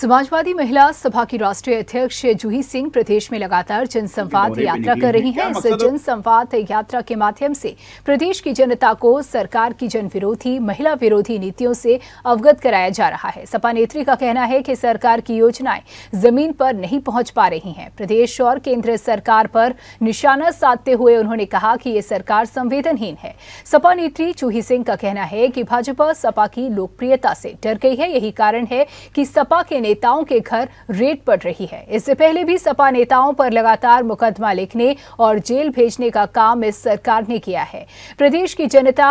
समाजवादी महिला सभा की राष्ट्रीय अध्यक्ष जूही सिंह प्रदेश में लगातार जनसंवाद यात्रा कर रही हैं इस जनसंवाद यात्रा के माध्यम से प्रदेश की जनता को सरकार की जन विरोधी महिला विरोधी नीतियों से अवगत कराया जा रहा है सपा नेत्री का कहना है कि सरकार की योजनाएं जमीन पर नहीं पहुंच पा रही हैं प्रदेश और केंद्र सरकार पर निशाना साधते हुए उन्होंने कहा कि ये सरकार संवेदनहीन है सपा नेत्री जूही सिंह का कहना है कि भाजपा सपा की लोकप्रियता से डर गई है यही कारण है कि सपा के नेताओं के घर रेड पड़ रही है इससे पहले भी सपा नेताओं पर लगातार मुकदमा लिखने और जेल भेजने का काम इस सरकार ने किया है प्रदेश की जनता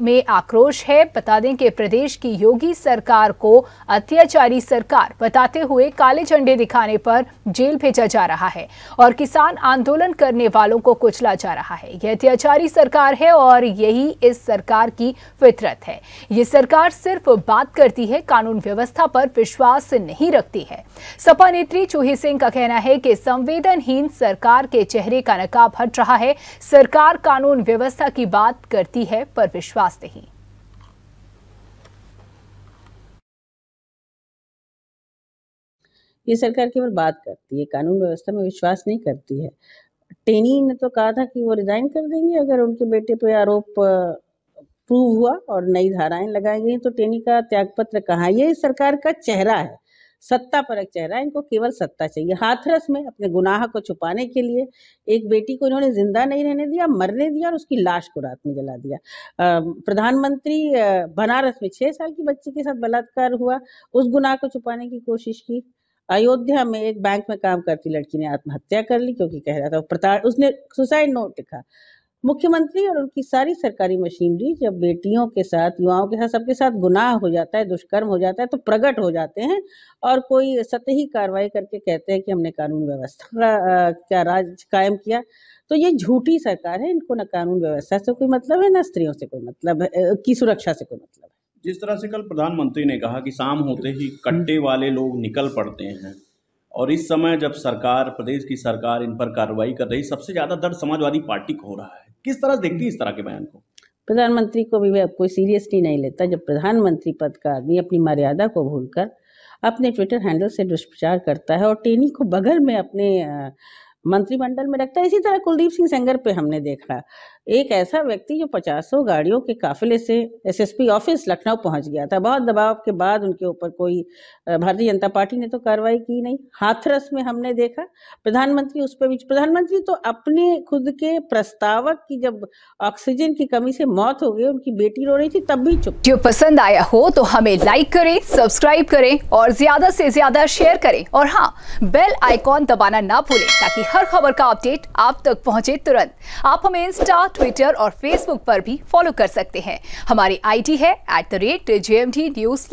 में आक्रोश है बता दें कि प्रदेश की योगी सरकार को अत्याचारी सरकार बताते हुए काले झंडे दिखाने पर जेल भेजा जा रहा है और किसान आंदोलन करने वालों को कुचला जा रहा है यह अत्याचारी सरकार है और यही इस सरकार की फितरत है ये सरकार सिर्फ बात करती है कानून व्यवस्था पर विश्वास नहीं रखती है सपा नेत्री चूही सिंह का कहना है कि संवेदनहीन सरकार के चेहरे का नकाब हट रहा है सरकार कानून व्यवस्था की बात करती है पर विश्वास वास्ते ही ये सरकार केवल बात करती है कानून व्यवस्था में विश्वास नहीं करती है टेनी ने तो कहा था कि वो रिजाइन कर देंगे अगर उनके बेटे पे आरोप प्रूव हुआ और नई धाराएं लगाई गई तो टेनी का त्यागपत्र कहा यह सरकार का चेहरा है सत्ता परक चेहरा इनको केवल सत्ता चाहिए हाथरस में अपने गुनाह को छुपाने के लिए एक बेटी को इन्होंने जिंदा नहीं रहने दिया मरने दिया और उसकी लाश को रात में जला दिया प्रधानमंत्री बनारस में छह साल की बच्ची के साथ बलात्कार हुआ उस गुनाह को छुपाने की कोशिश की अयोध्या में एक बैंक में काम करती लड़की ने आत्महत्या कर ली क्योंकि कह रहा था प्रताड़ उसने सुसाइड नोट लिखा मुख्यमंत्री और उनकी सारी सरकारी मशीनरी जब बेटियों के साथ युवाओं के साथ सबके साथ गुनाह हो जाता है दुष्कर्म हो जाता है तो प्रकट हो जाते हैं और कोई सतही कार्रवाई करके कहते हैं कि हमने कानून व्यवस्था का राज कायम किया तो ये झूठी सरकार है इनको न कानून व्यवस्था से कोई मतलब है न स्त्रियों से कोई मतलब है की सुरक्षा से कोई मतलब है जिस तरह से कल प्रधानमंत्री ने कहा कि शाम होते ही कट्टे वाले लोग निकल पड़ते हैं और इस समय जब सरकार प्रदेश की सरकार इन पर कार्रवाई कर रही सबसे ज़्यादा दर्द समाजवादी पार्टी को हो रहा है किस तरह देखती है इस तरह के बयान को प्रधानमंत्री को भी वह कोई सीरियसली नहीं लेता जब प्रधानमंत्री पद का आदमी अपनी मर्यादा को भूलकर अपने ट्विटर हैंडल से दुष्प्रचार करता है और टेनी को बगल में अपने मंत्रिमंडल में रखता है इसी तरह कुलदीप सिंह सेंगर पे हमने देखा एक ऐसा व्यक्ति जो पचासों गाड़ियों के काफिले से एसएसपी ऑफिस लखनऊ पहुंच गया था बहुत दबाव के बाद उनके ऊपर कोई भारतीय जनता पार्टी ने तो कार्रवाई की नहीं हाथरस में हमने देखा प्रधानमंत्री उस पर भी प्रधानमंत्री तो अपने खुद के प्रस्तावक की जब ऑक्सीजन की कमी से मौत हो गई उनकी बेटी रो रही थी तब भी चुप जो पसंद आया हो तो हमें लाइक करें सब्सक्राइब करें और ज्यादा से ज्यादा शेयर करें और हाँ बेल आइकॉन दबाना ना भूलें ताकि हर खबर का अपडेट आप तक पहुंचे तुरंत आप हमें इंस्टा ट्विटर और फेसबुक पर भी फॉलो कर सकते हैं हमारी आईडी है at the rate J M D news